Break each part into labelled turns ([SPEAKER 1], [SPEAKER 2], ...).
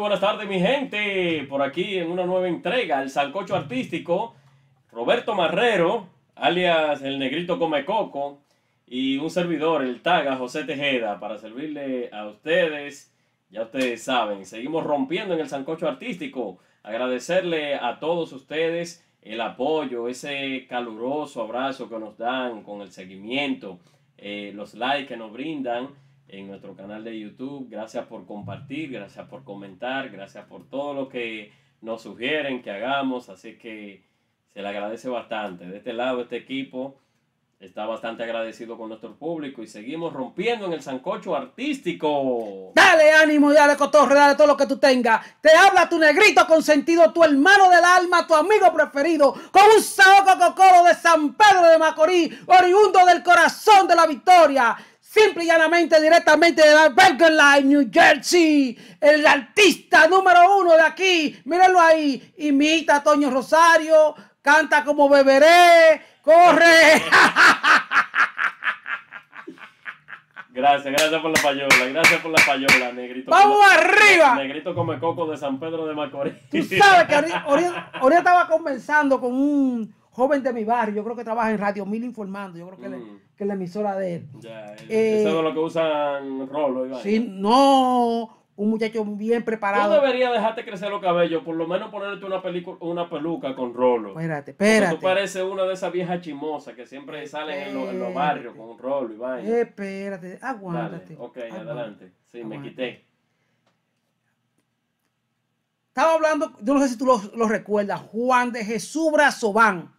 [SPEAKER 1] buenas tardes, mi gente. Por aquí en una nueva entrega, el Salcocho Artístico, Roberto Marrero, alias el Negrito Come Coco, y un servidor, el Taga José Tejeda, para servirle a ustedes. Ya ustedes saben, seguimos rompiendo en el Sancocho Artístico. Agradecerle a todos ustedes el apoyo, ese caluroso abrazo que nos dan con el seguimiento, eh, los likes que nos brindan en nuestro canal de YouTube. Gracias por compartir, gracias por comentar, gracias por todo lo que nos sugieren que hagamos. Así que se le agradece bastante. De este lado, este equipo está bastante agradecido con nuestro público y seguimos rompiendo en el sancocho artístico.
[SPEAKER 2] Dale ánimo, dale cotorre, dale todo lo que tú tengas. Te habla tu negrito consentido, tu hermano del alma, tu amigo preferido, con un saoco cocoro de San Pedro de Macorís, oriundo del corazón de la victoria simple y llanamente, directamente de la New Jersey, el artista número uno de aquí, mírenlo ahí, imita a Toño Rosario, canta como beberé, corre.
[SPEAKER 1] Gracias, gracias por la payola, gracias por la payola, negrito. ¡Vamos arriba! Negrito come coco de San Pedro de Macorís. Tú sabes que ahorita,
[SPEAKER 2] estaba conversando con un joven de mi barrio, yo creo que trabaja en Radio Mil informando, yo creo que, es la mm. emisora de él. Eh,
[SPEAKER 1] eh, eh, eso es lo que usan Rolo. Iván. Sí,
[SPEAKER 2] no, un muchacho bien preparado. Tú
[SPEAKER 1] deberías dejarte crecer los cabellos, por lo menos ponerte una, una peluca con Rolo. Espérate, espérate. tú pareces una de esas viejas chimosas que siempre salen en, los barrios con Rolo y
[SPEAKER 2] Espérate, aguántate. ok, adelante.
[SPEAKER 1] Sí, me quité.
[SPEAKER 2] Estaba hablando, yo no sé si tú lo, recuerdas, Juan de Jesús Brazován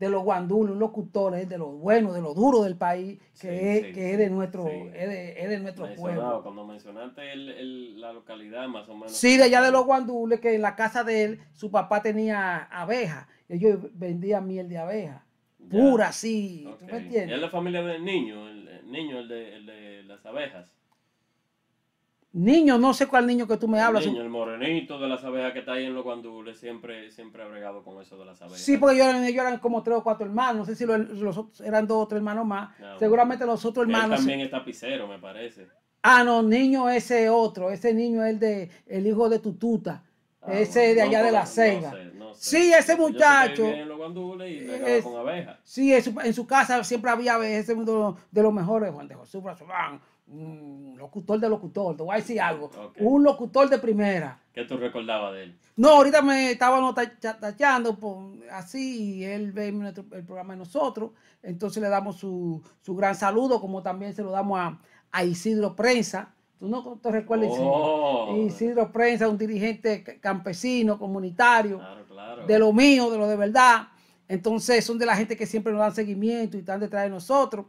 [SPEAKER 2] de los guandules, un locutor, eh, de los buenos, de los duros del país, que, es, que es, de nuestro, es
[SPEAKER 1] de, nuestro pueblo. Cuando mencionaste la localidad, más o menos. Sí, de allá de
[SPEAKER 2] los guandules, que en la casa de él, su papá tenía abejas, ellos vendían miel de abeja, pura, sí,
[SPEAKER 1] me entiendes? es la familia del niño, el, niño, el de, de las abejas.
[SPEAKER 2] Niño, no sé cuál niño que tú me hablas. El niño,
[SPEAKER 1] morenito de las abejas que está ahí en los guandules, siempre, siempre ha bregado con eso de las abejas. Sí, porque
[SPEAKER 2] ellos eran, eran como tres o cuatro hermanos, no sé si los, otros eran dos o tres hermanos más. Ah, seguramente los otros hermanos. Él también
[SPEAKER 1] es tapicero, me parece.
[SPEAKER 2] Ah, no, niño ese otro, ese niño es el de el hijo de Tututa, ah, ese de allá de la cega. Sí, ese muchacho. en
[SPEAKER 1] los guandules y es, con abejas.
[SPEAKER 2] Sí, en su, casa siempre había abejas, ese es uno de los mejores, Juan de José Brazo, Mm, locutor de locutor, te voy a decir algo. Un locutor de primera.
[SPEAKER 1] ¿Qué tú recordabas de él?
[SPEAKER 2] No, ahorita me estaban tachando así y él ve el programa de nosotros. Entonces le damos su, gran saludo, como también se lo damos a, Isidro Prensa. ¿Tú no te recuerdas Isidro? Oh. Isidro Prensa, un dirigente campesino, comunitario, de lo mío, de lo de verdad. Entonces son de la gente que siempre nos dan seguimiento y están detrás de nosotros.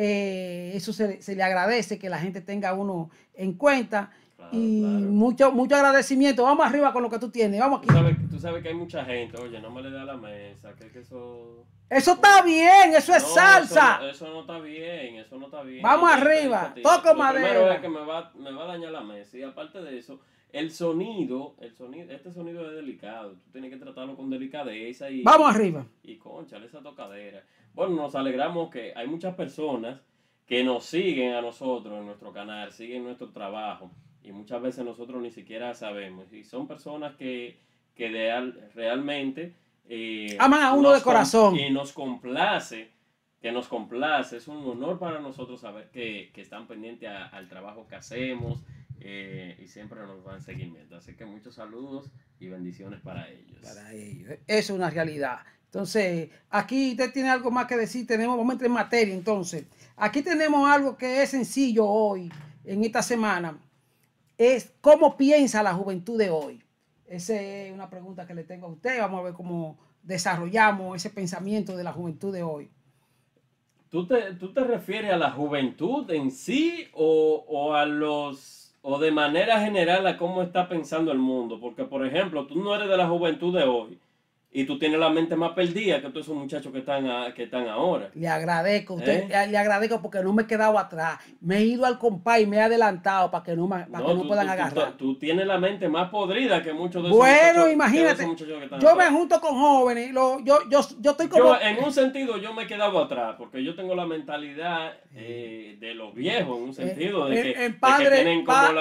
[SPEAKER 2] Eh, eso se, le agradece que la gente tenga uno en cuenta. y mucho mucho agradecimiento. Vamos arriba con lo que tú tienes. Vamos aquí.
[SPEAKER 1] Tú sabes, que hay mucha gente. Oye, no me le da la mesa. Que, eso...
[SPEAKER 2] está bien. Eso es salsa.
[SPEAKER 1] Eso, no está bien. Eso no está bien. Vamos arriba. Toco madera. es que me va, me va a dañar la mesa. Y aparte de eso, el sonido, el sonido, este sonido es delicado. Tú tienes que tratarlo con delicadeza y. Vamos arriba. Y concha, esa tocadera bueno, nos alegramos que hay muchas personas que nos siguen a nosotros en nuestro canal, siguen nuestro trabajo y muchas veces nosotros ni siquiera sabemos. Y son personas que, que realmente... Eh, Aman a uno de corazón. Y nos complace, que nos complace. Es un honor para nosotros saber que, están pendientes al trabajo que hacemos eh, y siempre nos van seguimiento. Así que muchos saludos y bendiciones para ellos. Para ellos.
[SPEAKER 2] Es una realidad. Entonces, aquí usted tiene algo más que decir, tenemos, vamos a en materia entonces. Aquí tenemos algo que es sencillo hoy, en esta semana, es cómo piensa la juventud de hoy. Esa es una pregunta que le tengo a usted, vamos a ver cómo desarrollamos ese pensamiento de la juventud de hoy.
[SPEAKER 1] ¿Tú te, refieres a la juventud en sí o a los o de manera general a cómo está pensando el mundo? Porque, por ejemplo, tú no eres de la juventud de hoy y tú tienes la mente más perdida que todos esos muchachos que están, que están ahora. Le agradezco,
[SPEAKER 2] usted, ¿Eh? le agradezco porque no me he quedado atrás. Me he ido al compás y me he adelantado para que no, para
[SPEAKER 1] puedan agarrar. Tú, tienes la mente más podrida que muchos de esos Bueno, imagínate. yo
[SPEAKER 2] me junto con jóvenes. yo, yo, estoy como. en un
[SPEAKER 1] sentido, yo me he quedado atrás porque yo tengo la mentalidad eh, de los viejos, en un eh, sentido de, que, que tienen como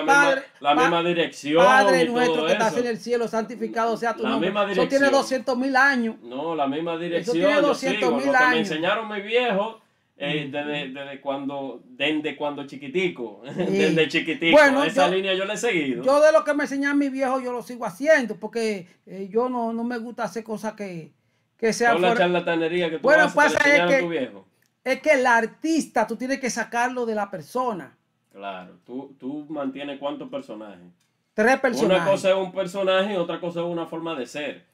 [SPEAKER 1] la, misma, dirección. Padre nuestro que estás en
[SPEAKER 2] el cielo, santificado sea tu la nombre. Misma dirección. tiene 200 mil años.
[SPEAKER 1] No, la misma dirección. Eso tiene me enseñaron mis viejos. Eh, mm. desde, cuando desde cuando chiquitico desde chiquitico bueno, esa línea yo la he seguido yo
[SPEAKER 2] de lo que me enseñan mi viejo yo lo sigo haciendo porque eh, yo no, no, me gusta hacer cosas que que sean la
[SPEAKER 1] charlatanería que tú bueno, pasa es que,
[SPEAKER 2] es que el artista tú tienes que sacarlo de la persona
[SPEAKER 1] claro tú tú mantienes cuántos personajes
[SPEAKER 2] tres personajes una cosa
[SPEAKER 1] es un personaje y otra cosa es una forma de ser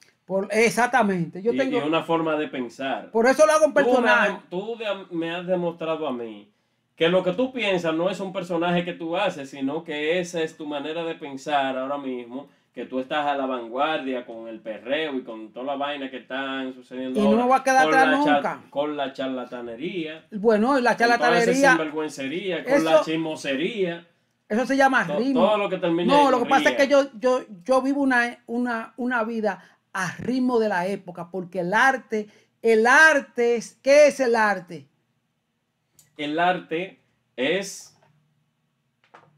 [SPEAKER 2] exactamente. Yo tengo... Y una
[SPEAKER 1] forma de pensar. Por eso lo hago en personaje. Tú, me has, demostrado a mí que lo que tú piensas no es un personaje que tú haces, sino que esa es tu manera de pensar ahora mismo, que tú estás a la vanguardia con el perreo y con toda la vaina que están sucediendo. Y no vas a quedar atrás nunca. Con la charlatanería.
[SPEAKER 2] Bueno, la charlatanería. Con
[SPEAKER 1] con la chismosería. Eso se llama ritmo. lo que termina. No, lo que pasa es que
[SPEAKER 2] yo, yo, vivo una, una, una vida a ritmo de la época, porque el arte, el arte es, ¿qué es el arte?
[SPEAKER 1] El arte es,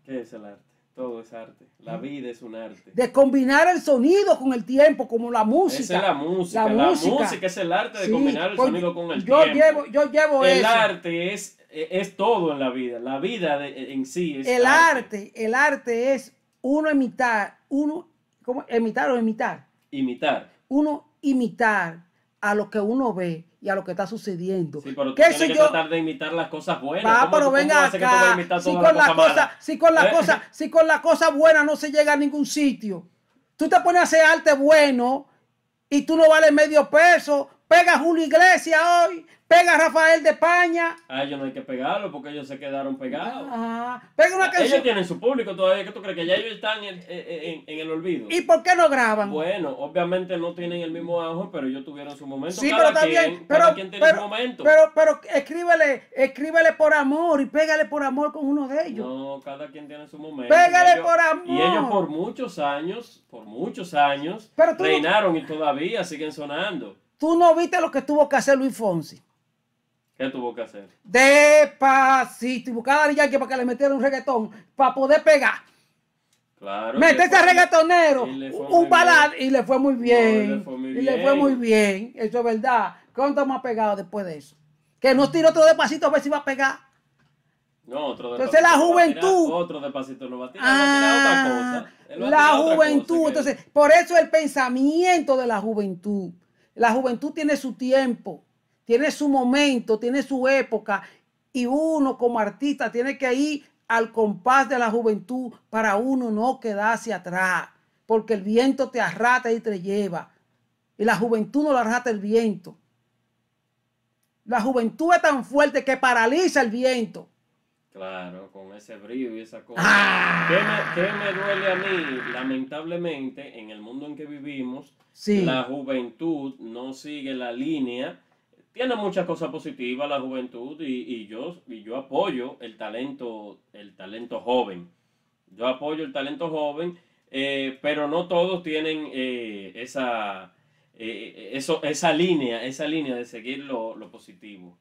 [SPEAKER 1] ¿qué es el arte? Todo es arte. La vida es un arte. De
[SPEAKER 2] combinar el sonido con el tiempo, como la
[SPEAKER 1] música. Esa es la música. La, música. es el arte de combinar el pues, sonido con el yo
[SPEAKER 2] tiempo. Llevo, yo llevo eso el
[SPEAKER 1] arte es, es todo en la vida. La vida en sí es. El arte.
[SPEAKER 2] el arte es uno imitar, uno, ¿cómo? emitar o imitar. Imitar. Uno imitar a lo que uno ve y a lo que está sucediendo. Sí, pero que tratar
[SPEAKER 1] de imitar las cosas buenas. Va, pero venga Si con, las cosas si con la ¿Eh?
[SPEAKER 2] si con buena no se llega a ningún sitio. Tú te pones a hacer arte bueno y tú no vales medio peso Pega Julio Iglesias hoy, pega Rafael de España.
[SPEAKER 1] A ellos no hay que pegarlo porque ellos se quedaron pegados.
[SPEAKER 2] Ah, Pega
[SPEAKER 1] ah, Ellos tienen su público todavía, ¿qué tú crees? Que ya ellos están en, el olvido. ¿Y por qué no graban? Bueno, obviamente no tienen el mismo ajo pero ellos tuvieron su momento. Sí, pero también. pero, tiene pero, su momento. Pero, pero,
[SPEAKER 2] escríbele, escríbele por amor y pégale por amor con uno de ellos. No,
[SPEAKER 1] cada quien tiene su momento. Pégale por amor. Y ellos por muchos años, por muchos años, reinaron y todavía siguen sonando.
[SPEAKER 2] Tú no viste lo que tuvo que hacer Luis Fonsi.
[SPEAKER 1] ¿Qué tuvo que hacer?
[SPEAKER 2] Despacito. Y buscar a Yankee para que le metiera un reggaetón para poder pegar.
[SPEAKER 1] Claro. Meterse a reggaetonero, un balad
[SPEAKER 2] y le fue muy bien.
[SPEAKER 1] y le fue muy
[SPEAKER 2] bien. Eso es verdad. ¿Cuánto más pegado después de eso? Que nos tire otro despacito a ver si va a pegar.
[SPEAKER 1] No, otro de Entonces la juventud. otro despacito no va a tirar, ah, otra cosa. La juventud. entonces,
[SPEAKER 2] por eso el pensamiento de la juventud. La juventud tiene su tiempo, tiene su momento, tiene su época y uno como artista tiene que ir al compás de la juventud para uno no quedarse atrás, porque el viento te arrata y te lleva. Y la juventud no la arrata el viento. La juventud es tan fuerte que paraliza el viento.
[SPEAKER 1] Claro, con ese brillo y esa cosa. ¡Ah! ¿Qué, me, duele a mí? Lamentablemente, en el mundo en que vivimos, la juventud no sigue la línea. Tiene muchas cosas positivas la juventud y, yo, y yo apoyo el talento, el talento joven. Yo apoyo el talento joven, eh, pero no todos tienen eh, esa, eh, eso, esa línea, esa línea de seguir lo, lo positivo.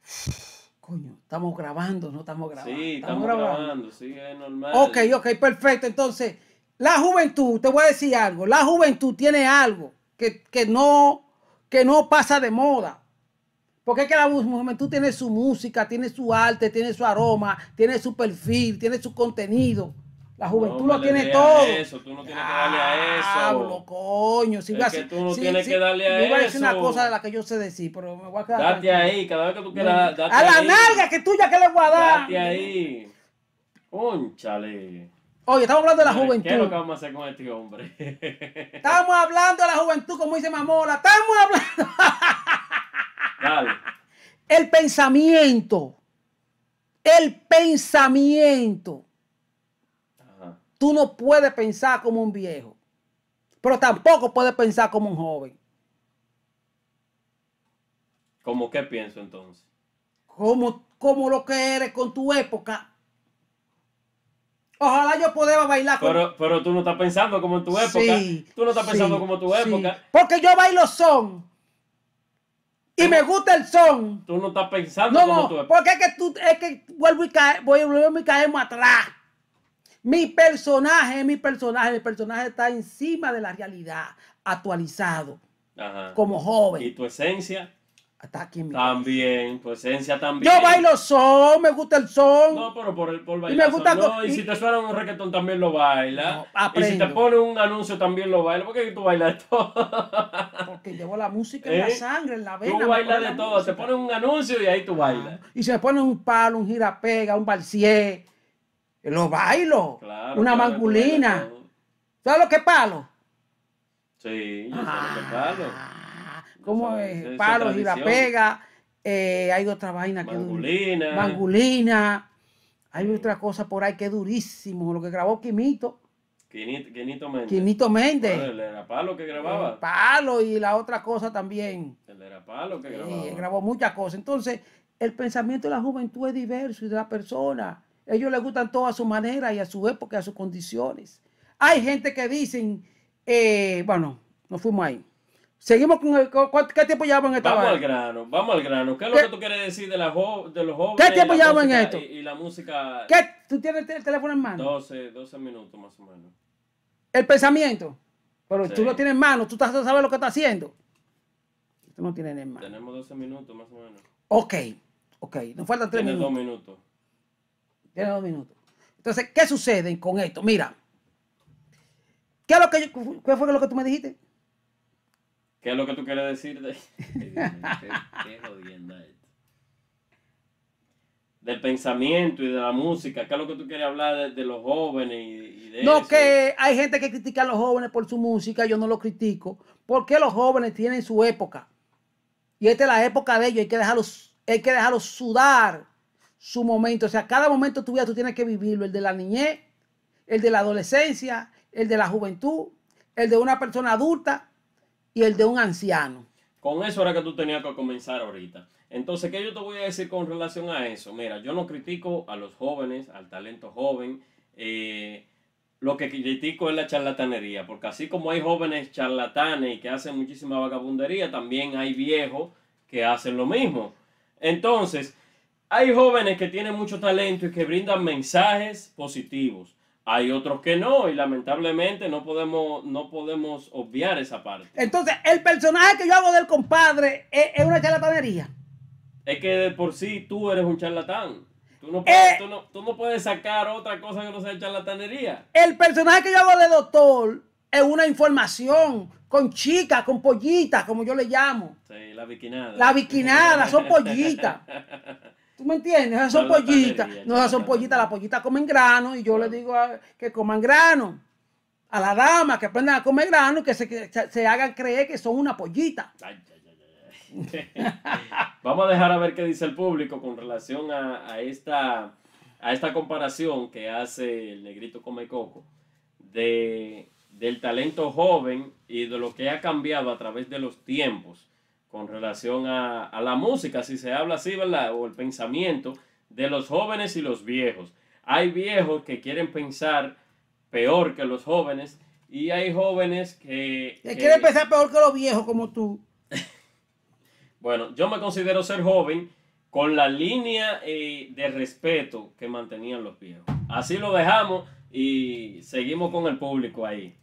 [SPEAKER 2] coño, estamos grabando, no estamos grabando. Sí, estamos, grabando,
[SPEAKER 1] sí, es normal. Ok,
[SPEAKER 2] ok, perfecto. Entonces, la juventud, te voy a decir algo, la juventud tiene algo que, que no, que no pasa de moda. Porque es que la juventud tiene su música, tiene su arte, tiene su aroma, tiene su perfil, tiene su contenido. La juventud lo pues, tiene todo. Eso,
[SPEAKER 1] tú no tienes que darle a eso. Hablo,
[SPEAKER 2] coño. Si a, tú no tienes que darle a eso. vas a decir una cosa de la que yo sé decir, pero me voy a quedar. Date ahí, cada vez que tú quieras. Date a la nalga que ya que le voy a dar. Date
[SPEAKER 1] ahí. Conchale.
[SPEAKER 2] Oye, estamos hablando de la juventud. ¿Qué es lo que
[SPEAKER 1] vamos a hacer con este hombre? estamos
[SPEAKER 2] hablando de la juventud, como dice Mamola. Estamos hablando. Dale. El pensamiento. El pensamiento. Tú no puedes pensar como un viejo, pero tampoco puedes pensar como un joven.
[SPEAKER 1] ¿Cómo qué pienso entonces?
[SPEAKER 2] Como, como lo que eres con tu época. Ojalá yo pudiera bailar con... Pero,
[SPEAKER 1] pero tú no estás pensando como en tu época. Sí, tú no estás pensando como tu época.
[SPEAKER 2] Porque yo bailo son. Y me gusta el son.
[SPEAKER 1] Tú no estás pensando como tu época.
[SPEAKER 2] Porque es que tú, es que vuelvo y voy, vuelvo y caemos atrás. Mi personaje, mi personaje, Mi personaje está encima de la realidad, actualizado,
[SPEAKER 1] como joven. ¿Y tu esencia? Está aquí en mi También, tu esencia también. Yo bailo
[SPEAKER 2] son, me gusta el son. No,
[SPEAKER 1] pero por, el, por bailar. Y, me gusta no, y, si te suena un reggaetón también lo baila. y si te pone un anuncio también lo baila. ¿Por qué tú bailas todo? Porque llevo la música en la ¿Eh? sangre, en la vena. Tú bailas de todo. Se Te un anuncio y ahí tú bailas. Ah,
[SPEAKER 2] y se pone un palo, un girapega, un balcier los bailos, una mangulina. manculina. ¿Sabes lo que es palo?
[SPEAKER 1] Sí, yo sé lo que es palo. Ah,
[SPEAKER 2] ¿Cómo es?
[SPEAKER 1] palo y la pega.
[SPEAKER 2] Eh, hay otra vaina que es Mangulina. Hay otra cosa por ahí que es durísimo. Lo que grabó Quimito.
[SPEAKER 1] Quimito Méndez. Quimito Méndez. el era palo que grababa.
[SPEAKER 2] palo y la otra cosa también.
[SPEAKER 1] El era palo que grababa. Sí,
[SPEAKER 2] grabó muchas cosas. Entonces, el pensamiento de la juventud es diverso y de la persona. Ellos les gustan todo a su manera y a su época, y a sus condiciones. Hay gente que dicen, eh, bueno, nos fuimos ahí. Seguimos con el. ¿Qué tiempo llevamos en esto. Vamos al grano,
[SPEAKER 1] vamos al grano. ¿Qué es lo que tú quieres decir de, la de los jóvenes? ¿Qué tiempo llevamos en esto? Y, la música. ¿Qué?
[SPEAKER 2] ¿Tú tienes el teléfono en mano?
[SPEAKER 1] 12, 12 minutos más o menos.
[SPEAKER 2] El pensamiento. Pero tú lo tienes en mano, tú sabes lo que estás haciendo.
[SPEAKER 1] Tú no tienes en mano. Tenemos 12 minutos más o menos.
[SPEAKER 2] Ok, ok. Nos faltan 3 minutos. 2 minutos. Tiene dos minutos. Entonces, ¿qué sucede con esto? Mira, ¿qué, fue lo que tú me dijiste?
[SPEAKER 1] ¿Qué es lo que tú quieres decir de
[SPEAKER 2] qué,
[SPEAKER 1] esto? Del pensamiento y de la música, ¿qué es lo que tú quieres hablar de, los jóvenes y, No, que
[SPEAKER 2] hay gente que critica a los jóvenes por su música, yo no lo critico, porque los jóvenes tienen su época. Y esta es la época de ellos, hay que dejarlos, hay que dejarlos sudar su momento. O sea, cada momento tu vida tú tienes que vivirlo. El de la niñez, el de la adolescencia, el de la juventud, el de una persona adulta y el de un anciano.
[SPEAKER 1] Con eso era que tú tenías que comenzar ahorita. Entonces, ¿qué yo te voy a decir con relación a eso? Mira, yo no critico a los jóvenes, al talento joven. Eh, lo que critico es la charlatanería, porque así como hay jóvenes charlatanes y que hacen muchísima vagabundería, también hay viejos que hacen lo mismo. Entonces, hay jóvenes que tienen mucho talento y que brindan mensajes positivos. Hay otros que no, y lamentablemente no podemos, no podemos obviar esa parte.
[SPEAKER 2] Entonces, el personaje que yo hago del compadre es, una charlatanería.
[SPEAKER 1] Es que de por sí tú eres un charlatán. Eh, tú no, puedes, sacar otra cosa que no sea charlatanería.
[SPEAKER 2] El personaje que yo hago de doctor es una información con chicas, con pollitas, como yo le llamo.
[SPEAKER 1] Sí, la viquinada. La viquinada,
[SPEAKER 2] son pollitas. me entiendes? Esas son pollitas. No, esas son pollitas. Las pollitas comen grano y yo les digo que coman grano. A la dama que aprendan a comer grano y que se, hagan creer que son una pollita.
[SPEAKER 1] Vamos a dejar a ver qué dice el público con relación a, esta, a esta comparación que hace el negrito Come Coco de, del talento joven y de lo que ha cambiado a través de los tiempos con relación a, la música, si se habla así, ¿verdad? O el pensamiento de los jóvenes y los viejos. Hay viejos que quieren pensar peor que los jóvenes y hay jóvenes que... que quieren
[SPEAKER 2] pensar peor que los viejos como tú.
[SPEAKER 1] bueno, yo me considero ser joven con la línea eh, de respeto que mantenían los viejos. Así lo dejamos y seguimos con el público ahí.